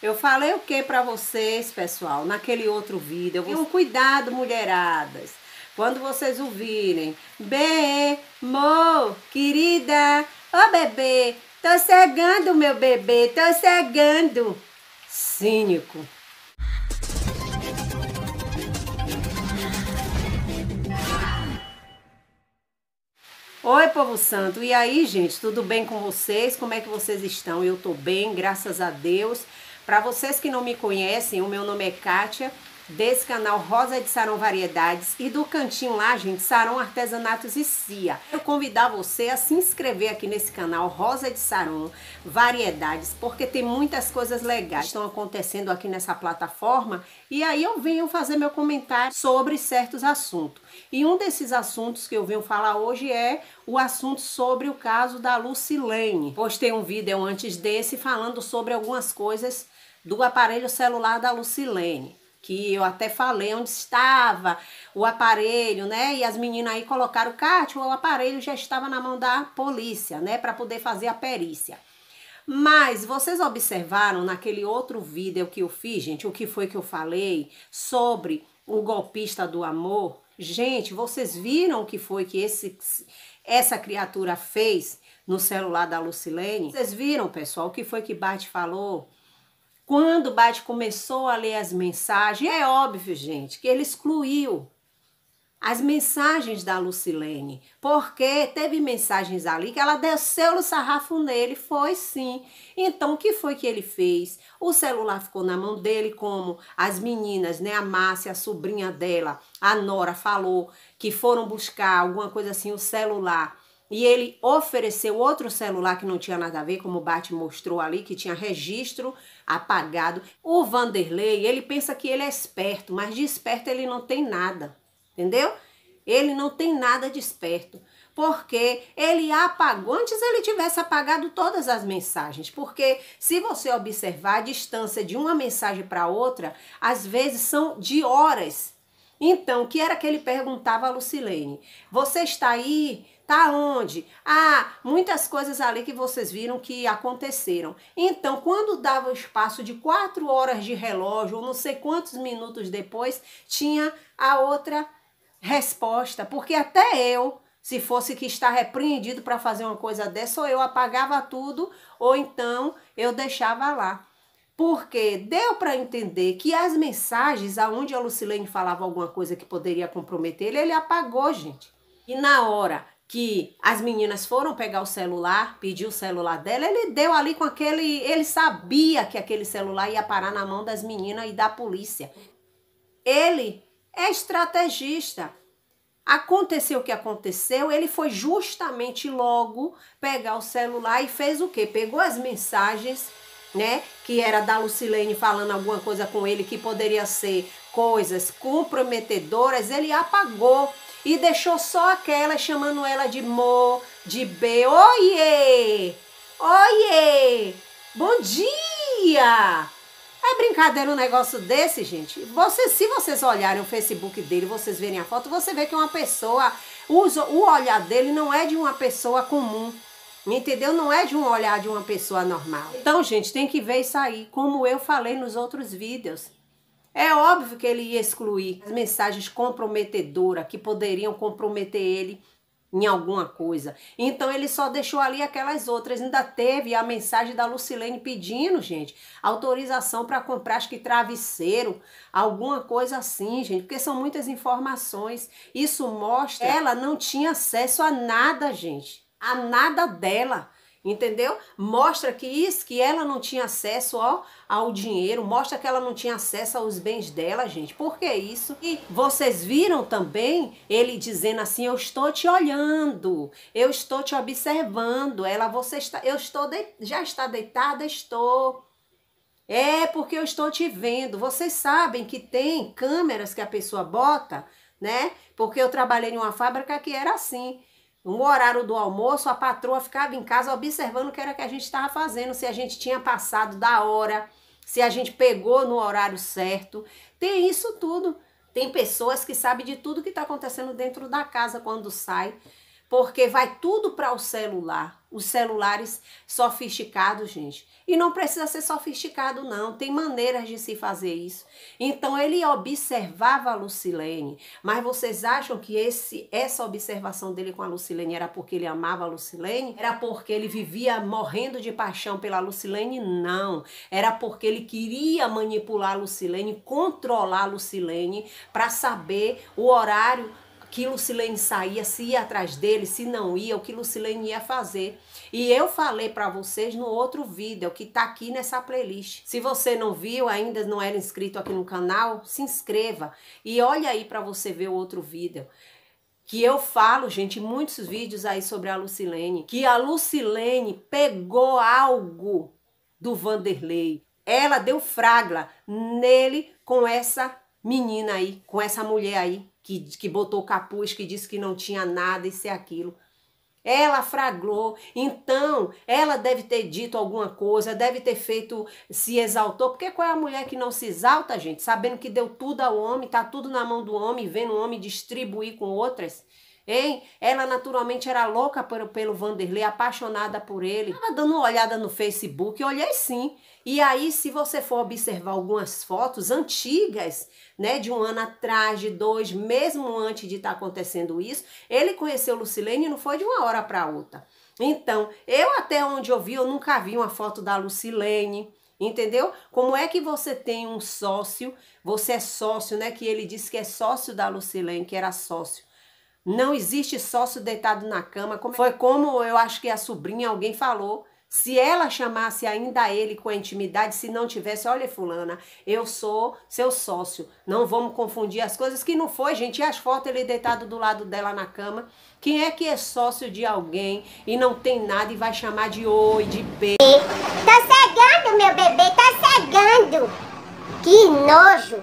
Eu falei o que para vocês, pessoal, naquele outro vídeo. Um cuidado, mulheradas. Quando vocês ouvirem, bebê, mo, querida, ô bebê, tô cegando, meu bebê, tô cegando. Cínico. Oi, povo santo. E aí, gente, tudo bem com vocês? Como é que vocês estão? Eu tô bem, graças a Deus. Para vocês que não me conhecem, o meu nome é Kátia, desse canal Rosa de Sarão Variedades e do cantinho lá, gente, Sarão Artesanatos e Cia. Eu convidar você a se inscrever aqui nesse canal Rosa de Sarão Variedades, porque tem muitas coisas legais que estão acontecendo aqui nessa plataforma e aí eu venho fazer meu comentário sobre certos assuntos. E um desses assuntos que eu venho falar hoje é o assunto sobre o caso da Lucilene. Postei um vídeo antes desse falando sobre algumas coisas do aparelho celular da Lucilene, que eu até falei onde estava o aparelho, né? E as meninas aí colocaram, Cátia, o aparelho já estava na mão da polícia, né? Para poder fazer a perícia. Mas vocês observaram naquele outro vídeo que eu fiz, gente, o que foi que eu falei sobre o golpista do amor? Gente, vocês viram o que foi que esse, essa criatura fez no celular da Lucilene? Vocês viram, pessoal, o que foi que Bart falou? Quando Bate começou a ler as mensagens, é óbvio, gente, que ele excluiu as mensagens da Lucilene, porque teve mensagens ali que ela desceu o sarrafo nele, foi sim. Então, o que foi que ele fez? O celular ficou na mão dele, como as meninas, né, a Márcia, a sobrinha dela, a Nora falou que foram buscar alguma coisa assim, o celular e ele ofereceu outro celular que não tinha nada a ver, como o Bart mostrou ali, que tinha registro apagado. O Vanderlei, ele pensa que ele é esperto, mas de esperto ele não tem nada, entendeu? Ele não tem nada de esperto, porque ele apagou, antes ele tivesse apagado todas as mensagens, porque se você observar a distância de uma mensagem para outra, às vezes são de horas. Então, o que era que ele perguntava a Lucilene? Você está aí Tá onde? Ah, muitas coisas ali que vocês viram que aconteceram. Então, quando dava o espaço de quatro horas de relógio, ou não sei quantos minutos depois, tinha a outra resposta. Porque até eu, se fosse que está repreendido para fazer uma coisa dessa, ou eu apagava tudo, ou então eu deixava lá porque deu para entender que as mensagens aonde a Lucilene falava alguma coisa que poderia comprometer ele, ele apagou, gente. E na hora que as meninas foram pegar o celular, pediu o celular dela, ele deu ali com aquele, ele sabia que aquele celular ia parar na mão das meninas e da polícia. Ele é estrategista. Aconteceu o que aconteceu, ele foi justamente logo pegar o celular e fez o quê? Pegou as mensagens, né, que era da Lucilene falando alguma coisa com ele que poderia ser coisas comprometedoras, ele apagou e deixou só aquela chamando ela de Mo, de B. Oiê! Oiê! Bom dia! É brincadeira um negócio desse, gente? Você, se vocês olharem o Facebook dele, vocês verem a foto, você vê que é uma pessoa. Usa, o olhar dele não é de uma pessoa comum. Entendeu? Não é de um olhar de uma pessoa normal. Então, gente, tem que ver isso aí, como eu falei nos outros vídeos. É óbvio que ele ia excluir as mensagens comprometedoras que poderiam comprometer ele em alguma coisa. Então ele só deixou ali aquelas outras. Ainda teve a mensagem da Lucilene pedindo, gente, autorização para comprar acho que travesseiro, alguma coisa assim, gente, porque são muitas informações. Isso mostra que é. ela não tinha acesso a nada, gente. A nada dela entendeu? Mostra que isso, que ela não tinha acesso ao, ao dinheiro, mostra que ela não tinha acesso aos bens dela, gente. Por que isso? E vocês viram também ele dizendo assim: Eu estou te olhando, eu estou te observando. Ela, você está, eu estou de, já está deitada, estou. É porque eu estou te vendo. Vocês sabem que tem câmeras que a pessoa bota, né? Porque eu trabalhei em uma fábrica que era assim. No horário do almoço, a patroa ficava em casa observando o que era que a gente estava fazendo, se a gente tinha passado da hora, se a gente pegou no horário certo. Tem isso tudo. Tem pessoas que sabem de tudo que está acontecendo dentro da casa quando sai porque vai tudo para o celular. Os celulares sofisticados, gente. E não precisa ser sofisticado, não. Tem maneiras de se fazer isso. Então ele observava a Lucilene. Mas vocês acham que esse, essa observação dele com a Lucilene era porque ele amava a Lucilene? Era porque ele vivia morrendo de paixão pela Lucilene? Não. Era porque ele queria manipular a Lucilene, controlar a Lucilene para saber o horário que Lucilene saía, se ia atrás dele, se não ia, o que Lucilene ia fazer. E eu falei para vocês no outro vídeo que tá aqui nessa playlist. Se você não viu, ainda não era inscrito aqui no canal, se inscreva e olha aí para você ver o outro vídeo que eu falo, gente, muitos vídeos aí sobre a Lucilene, que a Lucilene pegou algo do Vanderlei. Ela deu fragla nele com essa menina aí, com essa mulher aí que, que botou o capuz, que disse que não tinha nada, isso e aquilo. Ela fragrou, então ela deve ter dito alguma coisa, deve ter feito, se exaltou, porque qual é a mulher que não se exalta, gente? Sabendo que deu tudo ao homem, tá tudo na mão do homem, vendo o homem distribuir com outras. Hein? Ela naturalmente era louca por, pelo Vanderlei, apaixonada por ele. Tava dando uma olhada no Facebook, olhei sim. E aí, se você for observar algumas fotos antigas, né, de um ano atrás, de dois, mesmo antes de estar tá acontecendo isso, ele conheceu Lucilene e não foi de uma hora para outra. Então, eu até onde eu vi, eu nunca vi uma foto da Lucilene. Entendeu? Como é que você tem um sócio, você é sócio, né? Que ele disse que é sócio da Lucilene, que era sócio. Não existe sócio deitado na cama. É foi como eu acho que a sobrinha, alguém falou. Se ela chamasse ainda ele com a intimidade, se não tivesse, olha, fulana, eu sou seu sócio. Não vamos confundir as coisas que não foi, gente. E as fotos ele deitado do lado dela na cama. Quem é que é sócio de alguém e não tem nada e vai chamar de oi, de B? Tá cegando, meu bebê, tá cegando. Que nojo.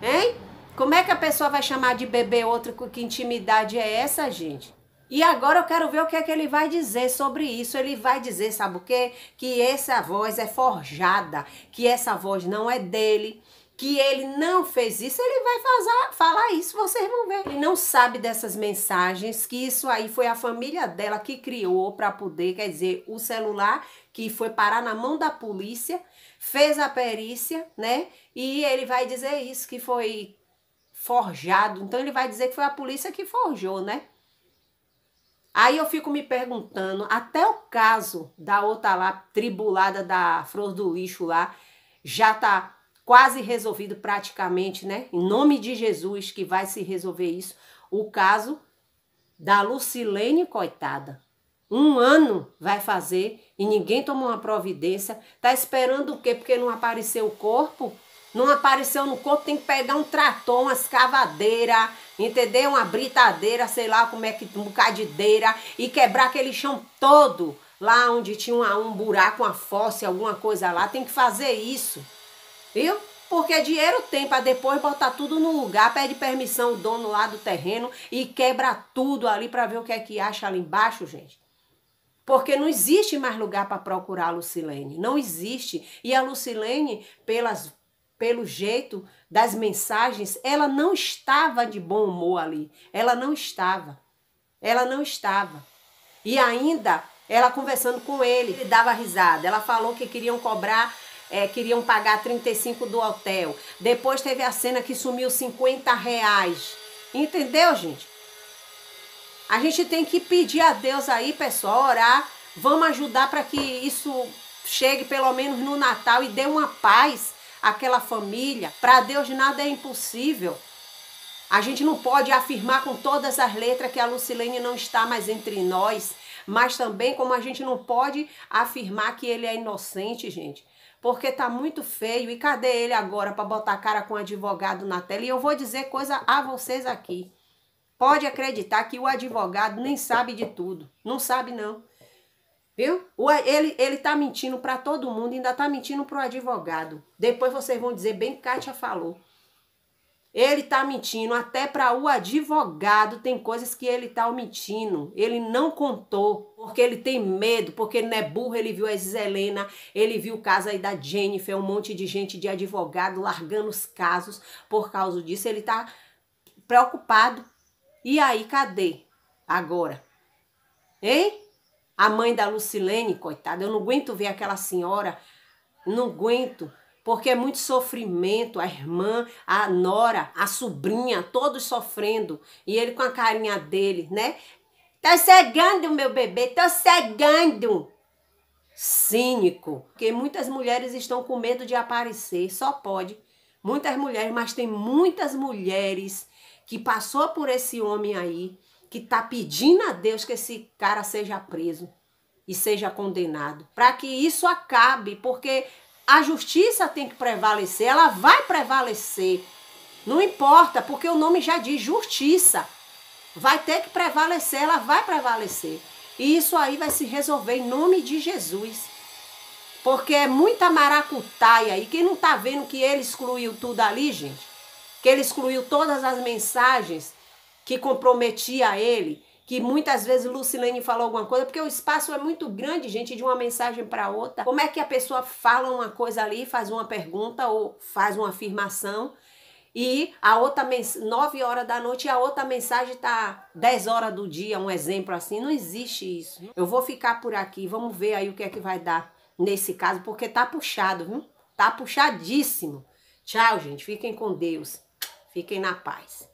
Hein? Como é que a pessoa vai chamar de bebê outro? Que intimidade é essa, gente? E agora eu quero ver o que é que ele vai dizer sobre isso. Ele vai dizer, sabe o quê? Que essa voz é forjada, que essa voz não é dele, que ele não fez isso. Ele vai fazer, falar isso, vocês vão ver. Ele não sabe dessas mensagens, que isso aí foi a família dela que criou para poder, quer dizer, o celular que foi parar na mão da polícia, fez a perícia, né? E ele vai dizer isso, que foi forjado. Então ele vai dizer que foi a polícia que forjou, né? Aí eu fico me perguntando, até o caso da outra lá, tribulada da flor do lixo lá, já tá quase resolvido praticamente, né? Em nome de Jesus que vai se resolver isso. O caso da Lucilene, coitada. Um ano vai fazer e ninguém tomou uma providência. Tá esperando o quê? Porque não apareceu o corpo? Não apareceu no corpo, tem que pegar um trator, uma escavadeira, entendeu? Uma britadeira, sei lá como é que, um bocadideira, e quebrar aquele chão todo, lá onde tinha uma, um buraco, uma fossa, alguma coisa lá, tem que fazer isso, viu? Porque dinheiro tem para depois botar tudo no lugar, pede permissão o dono lá do terreno e quebra tudo ali para ver o que é que acha ali embaixo, gente. Porque não existe mais lugar para procurar a Lucilene, não existe. E a Lucilene, pelas pelo jeito das mensagens, ela não estava de bom humor ali. Ela não estava. Ela não estava. E ainda ela conversando com ele, ele dava risada. Ela falou que queriam cobrar, é, queriam pagar 35 do hotel. Depois teve a cena que sumiu 50 reais. Entendeu, gente? A gente tem que pedir a Deus aí, pessoal, orar. Vamos ajudar para que isso chegue pelo menos no Natal e dê uma paz aquela família. Para Deus nada é impossível. A gente não pode afirmar com todas as letras que a Lucilene não está mais entre nós, mas também como a gente não pode afirmar que ele é inocente, gente. Porque tá muito feio. E cadê ele agora para botar cara com o advogado na tela? E eu vou dizer coisa a vocês aqui. Pode acreditar que o advogado nem sabe de tudo. Não sabe, não. Viu? Ele, ele tá mentindo para todo mundo, ainda tá mentindo pro advogado. Depois vocês vão dizer, bem Kátia falou. Ele tá mentindo até para o advogado, tem coisas que ele tá omitindo. Ele não contou, porque ele tem medo, porque ele não é burro, ele viu a Helena, ele viu o caso aí da Jennifer, um monte de gente de advogado largando os casos por causa disso, ele tá preocupado. E aí, cadê agora? Hein? A mãe da Lucilene, coitada, eu não aguento ver aquela senhora, não aguento, porque é muito sofrimento, a irmã, a nora, a sobrinha, todos sofrendo, e ele com a carinha dele, né? Tá cegando, meu bebê, tá cegando! Cínico, porque muitas mulheres estão com medo de aparecer, só pode. Muitas mulheres, mas tem muitas mulheres que passou por esse homem aí, que está pedindo a Deus que esse cara seja preso e seja condenado, para que isso acabe, porque a justiça tem que prevalecer, ela vai prevalecer. Não importa, porque o nome já diz justiça. Vai ter que prevalecer, ela vai prevalecer. E isso aí vai se resolver em nome de Jesus. Porque é muita maracutaia. E quem não está vendo que ele excluiu tudo ali, gente? Que ele excluiu todas as mensagens que comprometia ele, que muitas vezes Lucilene falou alguma coisa, porque o espaço é muito grande, gente, de uma mensagem para outra. Como é que a pessoa fala uma coisa ali, faz uma pergunta ou faz uma afirmação e a outra 9 horas da noite e a outra mensagem tá 10 horas do dia, um exemplo assim, não existe isso. Eu vou ficar por aqui, vamos ver aí o que é que vai dar nesse caso, porque tá puxado, viu? Tá puxadíssimo. Tchau, gente. Fiquem com Deus. Fiquem na paz.